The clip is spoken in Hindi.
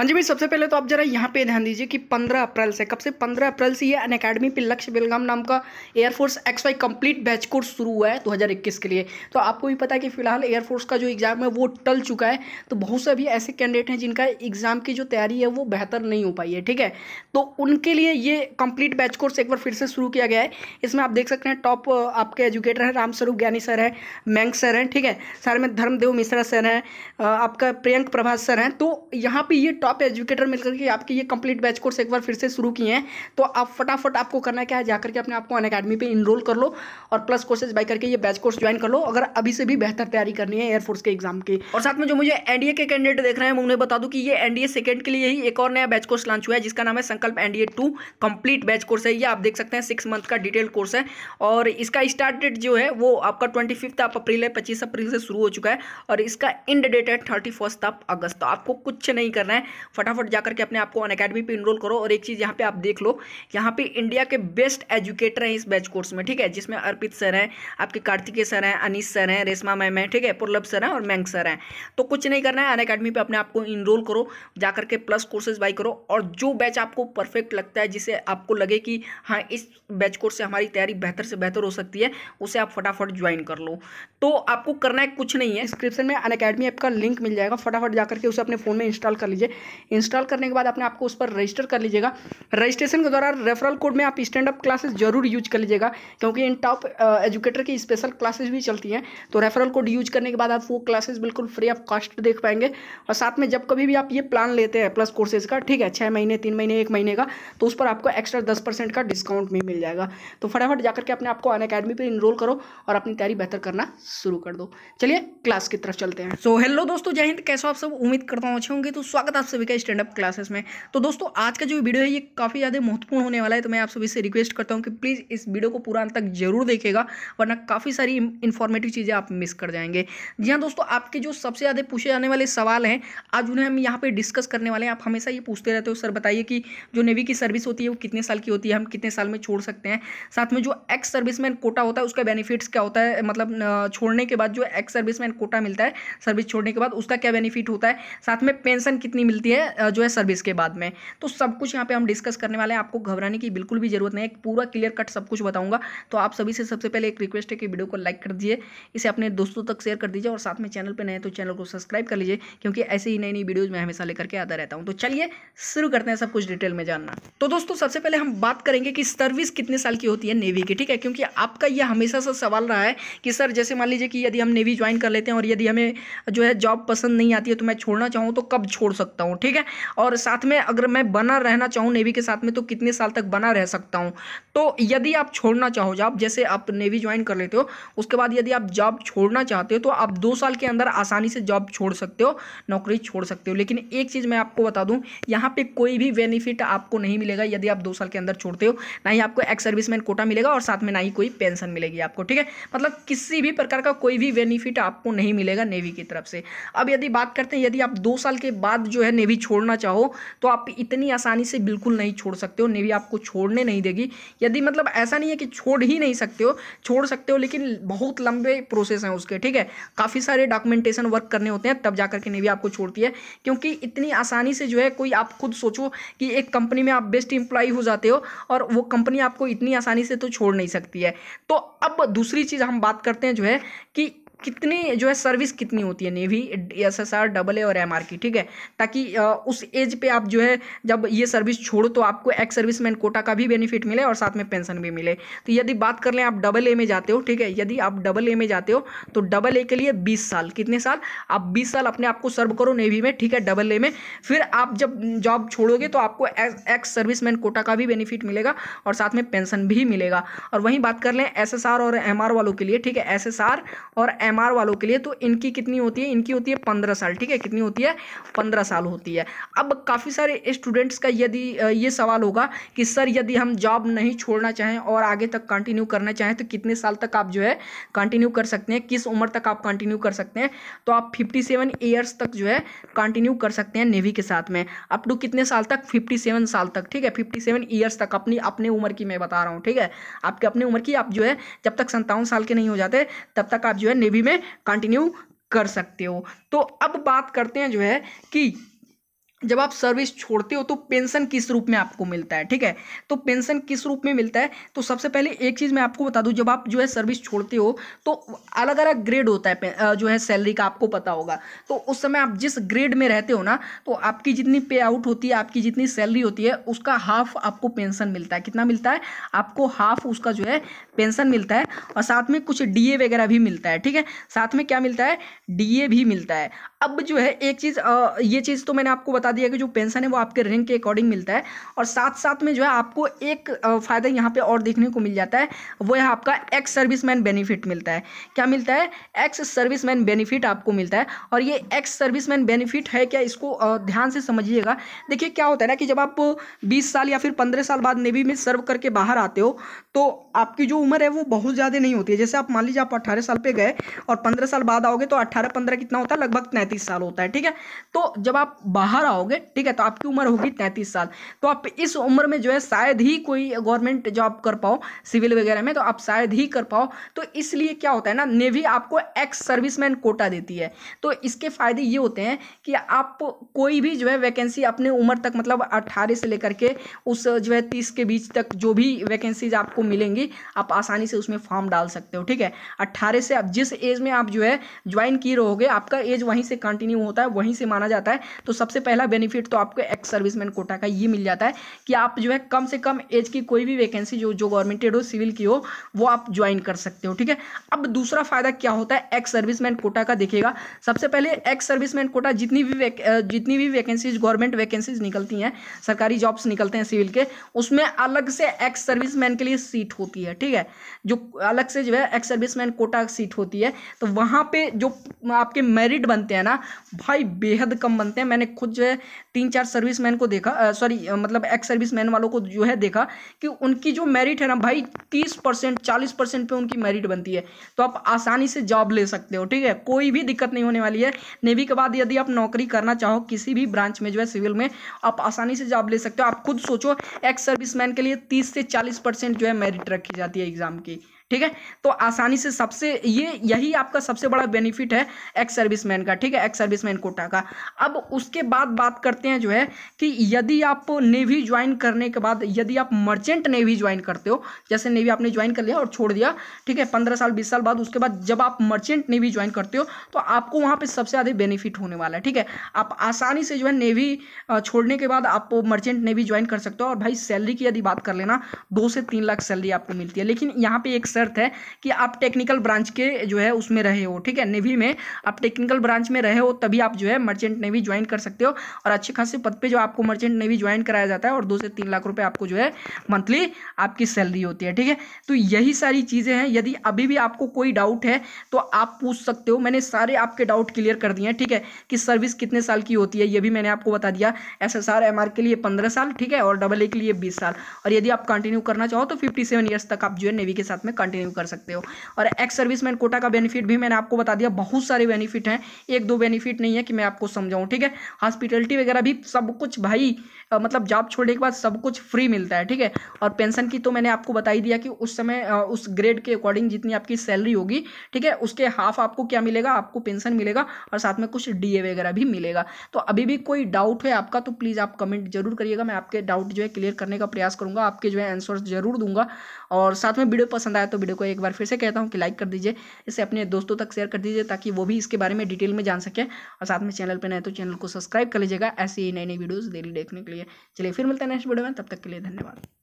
हाँ जी भाई सबसे पहले तो आप जरा यहाँ पे ध्यान दीजिए कि 15 अप्रैल से कब से 15 अप्रैल से ये अन अकेडमी पे लक्ष्य बेलगाम नाम का air force X Y complete batch course शुरू हुआ है 2021 के लिए तो आपको भी पता है कि फिलहाल एयरफोर्स का जो एग्ज़ाम है वो टल चुका है तो बहुत से अभी ऐसे कैंडिडेट हैं जिनका एग्ज़ाम की जो तैयारी है वो बेहतर नहीं हो पाई है ठीक है तो उनके लिए ये कंप्लीट बैच कोर्स एक बार फिर से शुरू किया गया है इसमें आप देख सकते हैं टॉप आपके एजुकेटर हैं रामस्वरूप ज्ञानी सर है मैंग सर हैं ठीक है सर में धर्मदेव मिश्रा सर हैं आपका प्रियंक प्रभात सर हैं तो यहाँ पर ये आप एजुकेटर मिलकर के आपके ये कंप्लीट बैच कोर्स एक बार फिर से शुरू किए हैं तो आप फटाफट आपको करना क्या है जाकर के अपने आपको अन अकेडमी पर इनरोल कर लो और प्लस कोर्सेज बाई करके ये बैच कोर्स ज्वाइन कर लो अगर अभी से भी बेहतर तैयारी करनी है एयरफोर्स के एग्जाम की और साथ में जो मुझे एनडीए के कैंडिडेट देख रहे हैं मैं उन्हें बता दूँ कि ये एनडीए सेकंड के लिए ही एक और नया बैच कोर्स लॉन्च हुआ है जिसका नाम है Sankalp NDA two complete batch course है ये आप देख सकते हैं सिक्स मंथ का डिटेल कोर्स है और इसका स्टार्ट डेट जो है वो आपका ट्वेंटी फिफ्थ आप अप्रैल है पच्चीस अप्रैल से शुरू हो चुका है और इसका एंड डेट है थर्टी फर्स्ट ऑफ अगस्त तो आपको कुछ नहीं करना है फटाफट जाकर के अपने आपको अन अकेडमी पर इनरोल करो और एक चीज़ यहाँ पे आप देख लो यहाँ पे इंडिया के बेस्ट एजुकेटर हैं इस बैच कोर्स में ठीक है जिसमें अर्पित सर हैं आपके कार्तिकेय सर हैं अनिस सर हैं रेशमा मैम हैं ठीक है पुरलब सर हैं और मैंग सर हैं तो कुछ नहीं करना है अन अकेडमी पर अपने आपको इनरोल करो जाकर के प्लस कोर्सेज बाई करो और जो बैच आपको परफेक्ट लगता है जिसे आपको लगे कि हाँ इस बैच कोर्स से हमारी तैयारी बेहतर से बेहतर हो सकती है उसे आप फटाफट ज्वाइन कर लो तो आपको करना है कुछ नहीं है डिस्क्रिप्शन में अन अकेडमी आपका लिंक मिल जाएगा फटाफट जाकर के उसे अपने फ़ोन में इंस्टॉल कर लीजिए इंस्टॉल करने के बाद अपने आपको उस पर रजिस्टर कर लीजिएगा रजिस्ट्रेशन के द्वारा रेफरल कोड में आप स्टैंड अप क्लासेस जरूर यूज कर लीजिएगा क्योंकि इन टॉप एजुकेटर की स्पेशल क्लासेज भी चलती हैं तो रेफरल कोड यूज करने के बाद आप वो क्लासेज बिल्कुल फ्री ऑफ कॉस्ट देख पाएंगे और साथ में जब कभी भी आप ये प्लान लेते हैं प्लस कोर्सेज का ठीक है छः महीने तीन महीने एक महीने का तो उस पर आपको एक्स्ट्रा दस का डिस्काउंट भी मिल जाएगा तो फटाफट जाकर के अपने आपको अन अकेडमी पर इनरोल करो और अपनी तैयारी बेहतर करना शुरू कर दो चलिए क्लास की तरफ चलते हैं सो हेलो दोस्तों जय हिंद कैसे आप सब उम्मीद करता हूँ अच्छे होंगे तो स्वागत आप सभी का स्टैंड अप क्लासेस में तो दोस्तों आज का जो वीडियो है ये काफ़ी ज़्यादा महत्वपूर्ण होने वाला है तो मैं आप सभी से रिक्वेस्ट करता हूँ कि प्लीज़ इस वीडियो को पूरा अंत तक जरूर देखेगा वरना काफ़ी सारी इन्फॉर्मेटिव चीज़ें आप मिस कर जाएंगे जी हाँ दोस्तों आपके जो सबसे ज़्यादा पूछे जाने वाले सवाल हैं आज उन्हें हम यहाँ पर डिस्कस करने वाले हैं आप हमेशा ये पूछते रहते हो सर बताइए कि जो नेवी की सर्विस होती है वो कितने साल की होती है हम कितने साल में छोड़ सकते हैं साथ में जो एक्स सर्विसमैन कोटा होता है उसका बेनिफिट्स क्या होता है मतलब छोड़ने के बाद जो एक्स सर्विसमैन कोटा मिलता है सर्विस छोड़ने के बाद उसका क्या बेनिफिट होता है साथ में पेंशन कितनी मिलती मिलती है जो है सर्विस के बाद में तो सब कुछ यहाँ पे हम डिस्कस करने वाले हैं आपको घबराने की बिल्कुल भी जरूरत नहीं है पूरा क्लियर कट सब कुछ बताऊंगा तो आप सभी से सबसे पहले एक रिक्वेस्ट है कि वीडियो को लाइक कर दीजिए इसे अपने दोस्तों तक शेयर कर दीजिए और साथ में चैनल पर नए तो चैनल को सब्सक्राइब कर लीजिए क्योंकि ऐसे ही नई नई वीडियोज़ मैं हमेशा लेकर के आता रहता हूँ तो चलिए शुरू करते हैं सब कुछ डिटेल में जानना तो दोस्तों सबसे पहले हम बात करेंगे कि सर्विस कितने साल की होती है नेवी की ठीक है क्योंकि आपका यह हमेशा सा सवाल रहा है कि सर जैसे मान लीजिए कि यदि हम नेवी ज्वाइन कर लेते हैं और यदि हमें जो है जॉब पसंद नहीं आती है तो मैं छोड़ना चाहूँ तो कब छोड़ सकता हूँ हूँ ठीक है और साथ में अगर मैं बना रहना चाहूँ नेवी के साथ में तो कितने साल तक बना रह सकता हूँ तो यदि आप छोड़ना चाहो जॉब जैसे आप नेवी ज्वाइन कर लेते हो उसके बाद यदि आप जॉब छोड़ना चाहते हो तो आप दो साल के अंदर आसानी से जॉब छोड़ सकते हो नौकरी छोड़ सकते हो लेकिन एक चीज़ मैं आपको बता दूँ यहाँ पर कोई भी बेनिफिट आपको नहीं मिलेगा यदि आप दो साल के अंदर छोड़ते हो ना ही आपको एक्स सर्विसमैन कोटा मिलेगा और साथ में ना ही कोई पेंशन मिलेगी आपको ठीक है मतलब किसी भी प्रकार का कोई भी बेनिफिट आपको नहीं मिलेगा नेवी की तरफ से अब यदि बात करते हैं यदि आप दो साल के बाद जो है नेवी छोड़ना चाहो तो आप इतनी आसानी से बिल्कुल नहीं छोड़ सकते हो नेवी आपको छोड़ने नहीं देगी यदि मतलब ऐसा नहीं है कि छोड़ ही नहीं सकते हो छोड़ सकते हो लेकिन बहुत लंबे प्रोसेस हैं उसके ठीक है काफ़ी सारे डॉक्यूमेंटेशन वर्क करने होते हैं तब जा करके नेवी आपको छोड़ती है क्योंकि इतनी आसानी से जो है कोई आप खुद सोचो कि एक कंपनी में आप बेस्ट इंप्लाई हो जाते हो और वो कंपनी आपको इतनी आसानी से तो छोड़ नहीं सकती है तो अब दूसरी चीज़ हम बात करते हैं जो है कि कितनी जो है सर्विस कितनी होती है navy S S R double A और एम आर की ठीक है ताकि उस एज पे आप जो है जब ये सर्विस छोड़ो तो आपको एक्स सर्विस मैन कोटा का भी बेनिफिट मिले और साथ में पेंशन भी मिले तो यदि बात कर लें आप डबल ए में जाते हो ठीक है यदि आप डबल ए में जाते हो तो डबल ए के लिए बीस साल कितने साल आप बीस साल अपने आप को सर्व करो नेवी में ठीक है डबल ए में फिर आप जब जॉब छोड़ोगे तो आपको एक्स सर्विस मैन कोटा का भी बेनिफिट मिलेगा और साथ में पेंशन भी मिलेगा और वहीं बात कर लें एस और एम वालों के लिए ठीक है एस और एम एम वालों के लिए तो इनकी कितनी होती है इनकी होती है पंद्रह साल ठीक है कितनी होती है पंद्रह साल होती है अब काफ़ी सारे स्टूडेंट्स का यदि ये सवाल होगा कि सर यदि हम जॉब नहीं छोड़ना चाहें और आगे तक कंटिन्यू करना चाहें तो कितने साल तक आप जो है कंटिन्यू कर सकते हैं किस उम्र तक आप कंटिन्यू कर सकते हैं तो आप फिफ्टी सेवन ईयर्स तक जो है कंटिन्यू कर सकते हैं नेवी के साथ में अप टू कितने साल तक फिफ्टी सेवन साल तक ठीक है फिफ्टी सेवन ईयर्स तक अपनी अपने उम्र की मैं बता रहा हूँ ठीक है आपकी अपनी उम्र की आप जो है जब तक सत्तावन साल के नहीं हो जाते तब तक आप जो है नेवी भी में कंटिन्यू कर सकते हो तो अब बात करते हैं जो है कि जब आप सर्विस छोड़ते हो तो पेंशन किस रूप में आपको मिलता है ठीक है तो पेंशन किस रूप में मिलता है तो सबसे पहले एक चीज़ मैं आपको बता दूं जब आप जो है सर्विस छोड़ते हो तो अलग अलग ग्रेड होता है जो है सैलरी का आपको पता होगा तो उस समय आप जिस ग्रेड में रहते हो ना तो आपकी जितनी पे आउट होती है आपकी जितनी सैलरी होती है उसका हाफ आपको पेंशन मिलता है कितना मिलता है आपको हाफ उसका जो है पेंशन मिलता है और साथ में कुछ डीए वगैरह भी मिलता है ठीक है साथ में क्या मिलता है डीए भी मिलता है अब जो है एक चीज़ ये चीज़ तो मैंने आपको बता दिया कि जो पेंशन है वो आपके रैंक के अकॉर्डिंग मिलता है और साथ साथ में जो है आपको एक फ़ायदा यहाँ पे और देखने को मिल जाता है वो है आपका एक्स सर्विस मैन बेनिफिट मिलता है क्या मिलता है एक्स सर्विस मैन बेनिफिट आपको मिलता है और ये एक्स सर्विस मैन बेनिफिट है क्या इसको ध्यान से समझिएगा देखिए क्या होता है ना कि जब आप बीस साल या फिर पंद्रह साल बाद नेवी में सर्व करके बाहर आते हो तो आपकी जो उम्र है वो बहुत ज़्यादा नहीं होती है जैसे आप मान लीजिए आप अट्ठारह साल पे गए और पंद्रह साल बाद आओगे तो अट्ठारह पंद्रह कितना होता है लगभग तैंतीस साल होता है ठीक है तो जब आप बाहर आओगे ठीक है तो आपकी उम्र होगी तैंतीस साल तो आप इस उम्र में जो है शायद ही कोई गवर्नमेंट जॉब कर पाओ सिविल वगैरह में तो आप शायद ही कर पाओ तो इसलिए क्या होता है ना नेवी आपको एक्स सर्विसमैन कोटा देती है तो इसके फ़ायदे ये होते हैं कि आप कोई भी जो है वैकेंसी अपने उम्र तक मतलब अट्ठारह से लेकर के उस जो है तीस के बीच तक जो भी वैकेंसीज आपको मिलेंगी आप आप आसानी से उसमें फॉर्म डाल सकते हो ठीक है अट्ठारह से अब जिस एज में आप जो है ज्वाइन किए रहोगे आपका एज वहीं से कंटिन्यू होता है वहीं से माना जाता है तो सबसे पहला बेनिफिट तो आपको एक्स सर्विसमैन कोटा का ये मिल जाता है कि आप जो है कम से कम एज की कोई भी वैकेंसी जो जो गवर्नमेंटेड हो सिविल की हो वो आप ज्वाइन कर सकते हो ठीक है अब दूसरा फायदा क्या होता है एक्स सर्विसमैन कोटा का देखिएगा सबसे पहले एक्स सर्विसमैन कोटा जितनी भी जितनी भी वैकेंसीज गवर्नमेंट वैकेंसीज निकलती हैं सरकारी जॉब्स निकलते हैं सिविल के उसमें अलग से एक्स सर्विसमैन के लिए सीट होती है ठीक है है जो अलग से जो है ex serviceman quota seat होती है तो वहाँ पे जो आपके मेरिट बनते हैं ना भाई बेहद कम बनते हैं मैंने खुद जो है तीन चार सर्विस मैन को देखा सॉरी मतलब एक्स सर्विस मैन वालों को जो है देखा कि उनकी जो मेरिट है ना भाई तीस परसेंट चालीस परसेंट पर उनकी मेरिट बनती है तो आप आसानी से जॉब ले सकते हो ठीक है कोई भी दिक्कत नहीं होने वाली है नेवी के बाद यदि आप नौकरी करना चाहो किसी भी ब्रांच में जो है सिविल में आप आसानी से जॉब ले सकते हो आप खुद सोचो एक्स सर्विस मैन के लिए तीस से चालीस परसेंट जो है मेरिट रखी जाती है एग्ज़ाम के ठीक है तो आसानी से सबसे ये यही आपका सबसे बड़ा बेनिफिट है एक्स सर्विसमैन का ठीक है एक्स सर्विसमैन कोटा का अब उसके बाद बात करते हैं जो है कि यदि आप नेवी ज्वाइन करने के बाद यदि आप मर्चेंट नेवी ज्वाइन करते हो जैसे नेवी आपने ज्वाइन कर लिया और छोड़ दिया ठीक है पंद्रह साल बीस साल बाद उसके बाद जब आप मर्चेंट नेवी ज्वाइन करते हो तो आपको वहाँ पर सबसे ज़्यादा बेनिफिट होने वाला है ठीक है आप आसानी से जो है नेवी छोड़ने के बाद आप मर्चेंट नेवी ज्वाइन कर सकते हो और भाई सैलरी की यदि बात कर लेना दो से तीन लाख सैलरी आपको मिलती है लेकिन यहाँ पर एक शर्त है कि आप टेक्निकल ब्रांच के जो है उसमें रहे हो ठीक है नेवी में आप टेक्निकल ब्रांच में रहे हो तभी आप जो है मर्चेंट नेवी ज्वाइन कर सकते हो और अच्छे खासे पद पर जो आपको मर्चेंट नेवी ज्वाइन कराया जाता है और दो से तीन लाख रुपये आपको जो है मंथली आपकी सैलरी होती है ठीक है तो यही सारी चीज़ें हैं यदि अभी भी आपको कोई डाउट है तो आप पूछ सकते हो मैंने सारे आपके डाउट क्लियर कर दिए हैं ठीक है कि सर्विस कितने साल की होती है ये भी मैंने आपको बता दिया S S R M R के लिए पंद्रह साल ठीक है और डबल ए के लिए बीस साल और यदि आप कंटिन्यू करना चाहो तो फिफ्टी सेवन ईयर्स तक आप जो है नेवी के साथ में कंटिन्यू कर सकते हो और एक्स सर्विस मैन कोटा का बेनिफिट भी मैंने आपको बता दिया बहुत सारे बेनिफिट हैं एक दो बेनिफिट नहीं है कि मैं आपको समझाऊँ ठीक है हॉस्पिटलिटी वगैरह भी सब कुछ भाई मतलब जॉब छोड़ने के बाद सब कुछ फ्री मिलता है ठीक है और पेंशन की तो मैंने आपको बता ही दिया कि उस समय उस ग्रेड के अकॉर्डिंग जितनी आपकी सैलरी होगी ठीक है उसके हाफ आपको क्या मिलेगा आपको पेंशन मिलेगा और साथ में कुछ डी वगैरह भी मिलेगा तो अभी भी कोई डाउट है आपका तो प्लीज़ आप कमेंट जरूर करिएगा मैं आपके डाउट जो है क्लियर करने का प्रयास करूँगा आपके जो है आंसर जरूर दूंगा और साथ में वीडियो पसंद आया तो वीडियो को एक बार फिर से कहता हूँ कि लाइक कर दीजिए इसे अपने दोस्तों तक शेयर कर दीजिए ताकि वो भी इसके बारे में डिटेल में जान सके और साथ में चैनल पर नए तो चैनल को सब्सक्राइब कर लीजिएगा ऐसी ही नई नई वीडियोज़ डेली देखने के लिए चलिए फिर मिलते हैं नेक्स्ट वीडियो में तब तक के लिए धन्यवाद